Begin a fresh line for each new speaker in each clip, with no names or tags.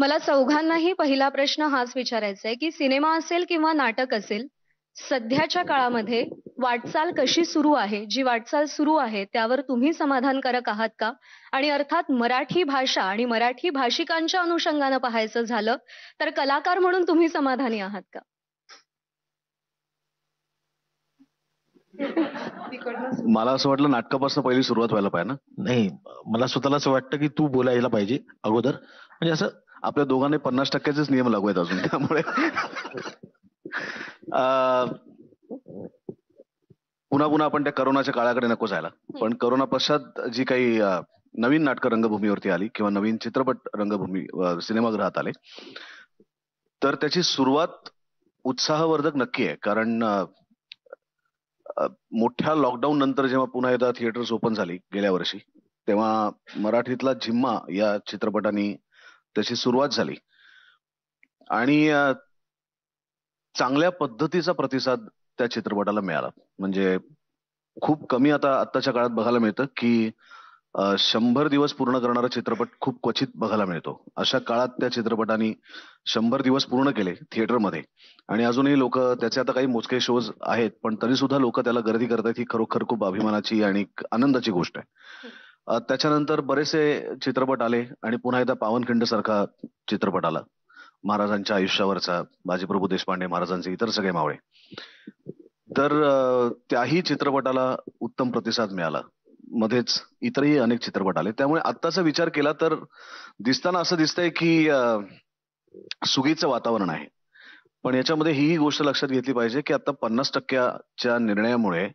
मला चौघांनाही पहिला प्रश्न हाच विचारायचा आहे की सिनेमा असेल किंवा नाटक असेल सध्याच्या काळामध्ये वाटचाल कशी सुरू आहे जी वाटचाल सुरू आहे त्यावर तुम्ही समाधानकारक आहात का आणि अर्थात मराठी भाषा आणि मराठी भाषिकांच्या अनुषंगानं पाहायचं झालं तर कलाकार म्हणून तुम्ही समाधानी आहात का मला असं वाटलं नाटकापासून पहिली सुरुवात व्हायला पाहिजे ना नाही मला स्वतःला असं वाटतं की तू बोलायला पाहिजे अगोदर म्हणजे असं आपल्या दोघांनी पन्नास टक्क्याचेच नियम लागू आहेत अजून त्यामुळे पुन्हा पुन्हा आपण त्या करोनाच्या काळाकडे नको जायला पण करोना पश्चात जी काही नवीन नाटक रंगभूमीवरती आली किंवा नवीन चित्रपट रंगभूमी सिनेमागृहात आले तर त्याची सुरुवात उत्साहवर्धक नक्की आहे कारण मोठ्या लॉकडाऊन नंतर जेव्हा पुन्हा एकदा थिएटर्स ओपन झाली गेल्या वर्षी तेव्हा मराठीतला झिम्मा या चित्रपटाने त्याची सुरुवात झाली आणि चांगल्या पद्धतीचा प्रतिसाद त्या चित्रपटाला मिळाला म्हणजे खूप कमी आता आत्ताच्या काळात बघायला मिळतं की शंभर दिवस पूर्ण करणारा चित्रपट खूप क्वचित बघायला मिळतो अशा काळात त्या चित्रपटाने शंभर दिवस पूर्ण केले थिएटरमध्ये आणि अजूनही लोक त्याचे आता काही मोजके शोज आहेत पण तरी सुद्धा लोक त्याला गर्दी करतात ही खरोखर खूप अभिमानाची आणि आनंदाची गोष्ट आहे त्याच्यानंतर बरेचसे चित्रपट आले आणि पुन्हा एकदा पावनखिंड सारखा चित्रपट आला महाराजांच्या आयुष्यावरचा बाजीप्रभू देशपांडे महाराजांचे इतर सगळे मावळे तर त्याही चित्रपटाला उत्तम प्रतिसाद मिळाला मध्येच इतरही अनेक चित्रपट आले त्यामुळे आत्ताचा विचार केला तर दिसताना असं दिसतंय की सुगीचं वातावरण आहे पण याच्यामध्ये ही गोष्ट लक्षात घेतली पाहिजे की आता पन्नास टक्क्याच्या निर्णयामुळे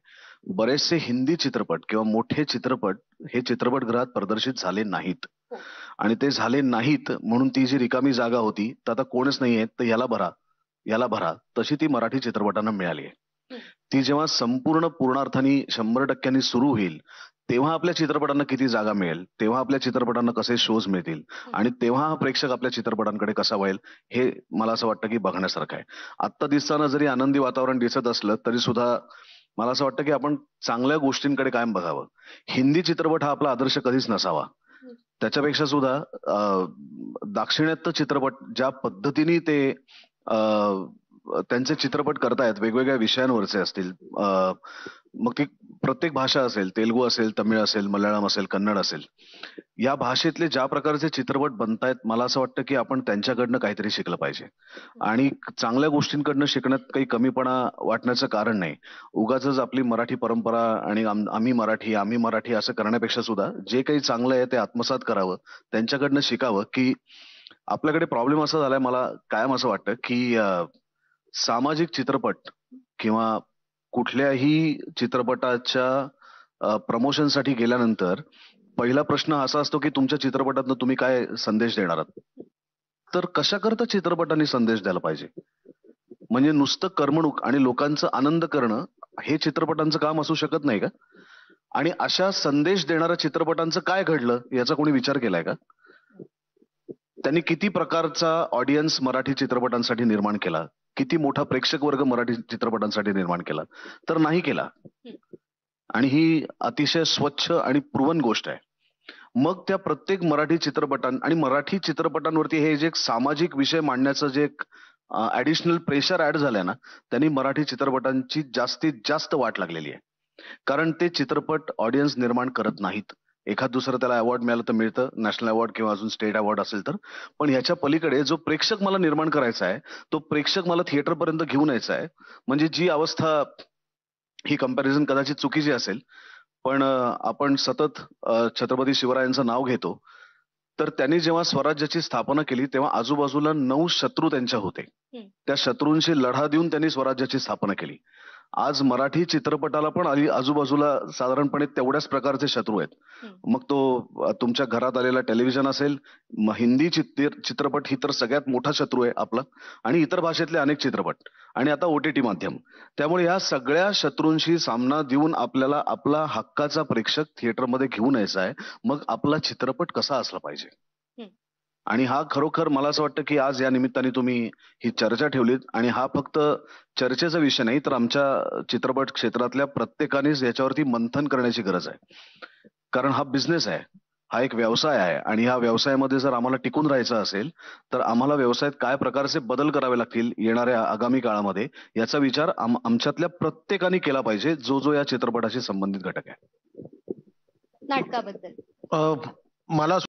बरेचसे हिंदी चित्रपट किंवा मोठे चित्रपट हे चित्रपटगृहात प्रदर्शित झाले नाहीत हो. आणि ते झाले नाहीत म्हणून ती जी रिकामी जागा होती तर आता कोणच नाहीये तर याला भरा याला भरा तशी ती मराठी चित्रपटांना मिळाली आहे ती जेव्हा संपूर्ण पूर्णार्थाने शंभर टक्क्यांनी सुरू होईल तेव्हा आपल्या चित्रपटांना किती जागा मिळेल तेव्हा आपल्या चित्रपटांना कसे शोज मिळतील आणि तेव्हा हा प्रेक्षक आपल्या चित्रपटांकडे कसा वळेल हे मला असं वाटतं की बघण्यासारखं आहे आत्ता दिसताना जरी आनंदी वातावरण दिसत असलं तरी सुद्धा मला असं वाटतं की आपण चांगल्या गोष्टींकडे कायम बघावं हिंदी चित्रपट हा आपला आदर्श कधीच नसावा त्याच्यापेक्षा सुद्धा दाक्षिणात्य चित्रपट ज्या पद्धतीने ते त्यांचे चित्रपट करतायत वेगवेगळ्या विषयांवरचे असतील मग ती प्रत्येक भाषा असेल तेलगू असेल तमिळ असेल मल्याळम असेल कन्नड असेल या भाषेतले ज्या प्रकारचे चित्रपट बनतायत मला असं वाटतं की आपण त्यांच्याकडनं काहीतरी शिकलं पाहिजे आणि चांगल्या गोष्टींकडनं शिकण्यात काही कमीपणा वाटण्याचं कारण नाही उगाच आपली मराठी परंपरा आणि आम्ही मराठी आम्ही मराठी असं करण्यापेक्षा सुद्धा जे काही चांगलं आहे ते आत्मसात करावं त्यांच्याकडनं शिकावं की आपल्याकडे प्रॉब्लेम असा झालाय मला कायम असं वाटतं की सामाजिक चित्रपट किंवा कुठल्याही चित्रपटाच्या प्रमोशनसाठी गेल्यानंतर पहिला प्रश्न असा असतो की तुमच्या चित्रपटात तुम्ही काय संदेश देणार आहात तर कशाकरता चित्रपटाने संदेश द्यायला पाहिजे म्हणजे नुसतं करमणूक आणि लोकांचं आनंद करणं हे चित्रपटांचं काम असू शकत नाही का आणि अशा संदेश देणाऱ्या चित्रपटांचं काय घडलं याचा कोणी विचार केलाय का त्यांनी किती प्रकारचा ऑडियन्स मराठी चित्रपटांसाठी निर्माण केला किती मोठा प्रेक्षक वर्ग मराठी चित्रपटांसाठी निर्माण केला तर नाही केला आणि ही अतिशय स्वच्छ आणि पूर्वन गोष्ट आहे मग त्या प्रत्येक मराठी चित्रपटां आणि मराठी चित्रपटांवरती हे जे एक सामाजिक विषय मांडण्याचं जे एक ऍडिशनल प्रेशर ऍड झालंय ना त्यांनी मराठी चित्रपटांची जास्तीत जास्त वाट लागलेली आहे कारण ते चित्रपट ऑडियन्स निर्माण करत नाहीत एखाद दुसरं त्याला अवॉर्ड मिळालं तर मिळतं नॅशनल अवॉर्ड किंवा अजून स्टेट अवॉर्ड असेल तर पण ह्याच्या पलीकडे जो प्रेक्षक मला निर्माण करायचा आहे तो प्रेक्षक मला थिएटरपर्यंत घेऊन यायचा आहे म्हणजे जी अवस्था ही कंपॅरिझन कदाचित चुकीची असेल पण आपण सतत छत्रपती शिवरायांचं नाव घेतो तर त्यांनी जेव्हा स्वराज्याची स्थापना केली तेव्हा आजूबाजूला नऊ शत्रू त्यांच्या होते त्या शत्रूंशी लढा देऊन त्यांनी स्वराज्याची स्थापना केली आज मराठी चित्रपटाला पण आजूबाजूला साधारणपणे तेवढ्याच प्रकारचे शत्रू आहेत मग तो तुमच्या घरात आलेला टेलिव्हिजन असेल हिंदी चित्रपट ही तर सगळ्यात मोठा शत्रू आहे आपला आणि इतर भाषेतले अनेक चित्रपट आणि आता ओटीटी माध्यम त्यामुळे या सगळ्या शत्रूंशी सामना देऊन आपल्याला आपला हक्काचा प्रेक्षक थिएटरमध्ये घेऊन यायचा आहे मग आपला चित्रपट कसा असला पाहिजे आणि हा खरोखर मला असं वाटतं की आज या निमित्ताने तुम्ही ही चर्चा ठेवलीत आणि हा फक्त चर्चेचा विषय नाही तर आमच्या चित्रपट क्षेत्रातल्या प्रत्येकानेच याच्यावरती मंथन करण्याची गरज आहे कारण हा बिझनेस आहे हा एक व्यवसाय आहे आणि ह्या व्यवसायामध्ये जर आम्हाला टिकून राहायचं असेल तर आम्हाला व्यवसायात काय प्रकारचे बदल करावे लागतील येणाऱ्या आगामी काळामध्ये याचा विचार आमच्यातल्या प्रत्येकाने केला पाहिजे जो जो या चित्रपटाशी संबंधित घटक आहे नाटकाबद्दल मला